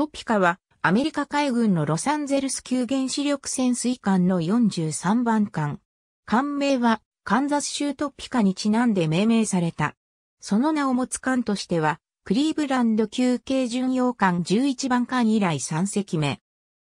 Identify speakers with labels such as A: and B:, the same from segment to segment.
A: トピカは、アメリカ海軍のロサンゼルス級原子力潜水艦の43番艦。艦名は、カンザス州トピカにちなんで命名された。その名を持つ艦としては、クリーブランド級軽巡洋艦11番艦以来3隻目。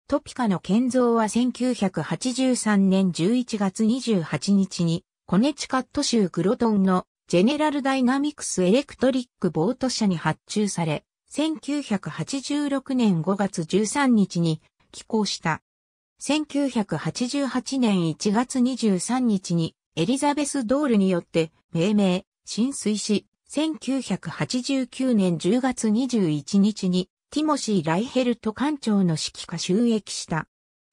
A: トピカの建造は1983年11月28日に、コネチカット州クロトンのジェネラルダイナミクスエレクトリックボート社に発注され、1986年5月13日に寄港した。1988年1月23日にエリザベス・ドールによって命名、浸水し、1989年10月21日にティモシー・ライヘルト艦長の指揮下収益した。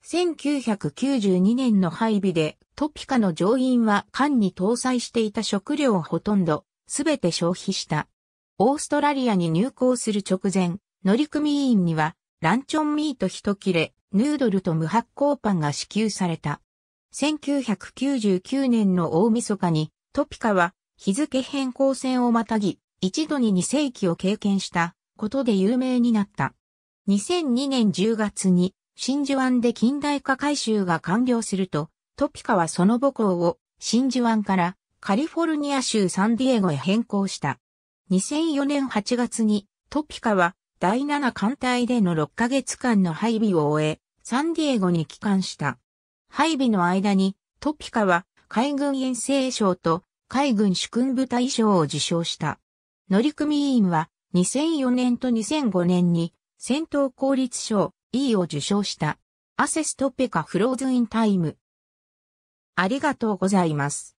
A: 1992年の配備でトピカの乗員は艦に搭載していた食料をほとんどすべて消費した。オーストラリアに入港する直前、乗組員には、ランチョンミート一切れ、ヌードルと無発酵パンが支給された。1999年の大晦日に、トピカは、日付変更線をまたぎ、一度に2世紀を経験したことで有名になった。2002年10月に真珠湾で近代化改修が完了すると、トピカはその母校を真珠湾からカリフォルニア州サンディエゴへ変更した。2004年8月にトピカは第7艦隊での6ヶ月間の配備を終え、サンディエゴに帰還した。配備の間にトピカは海軍遠征賞と海軍主君部隊賞を受賞した。乗組員は2004年と2005年に戦闘効率賞 E を受賞した。アセストペカフローズインタイム。ありがとうございます。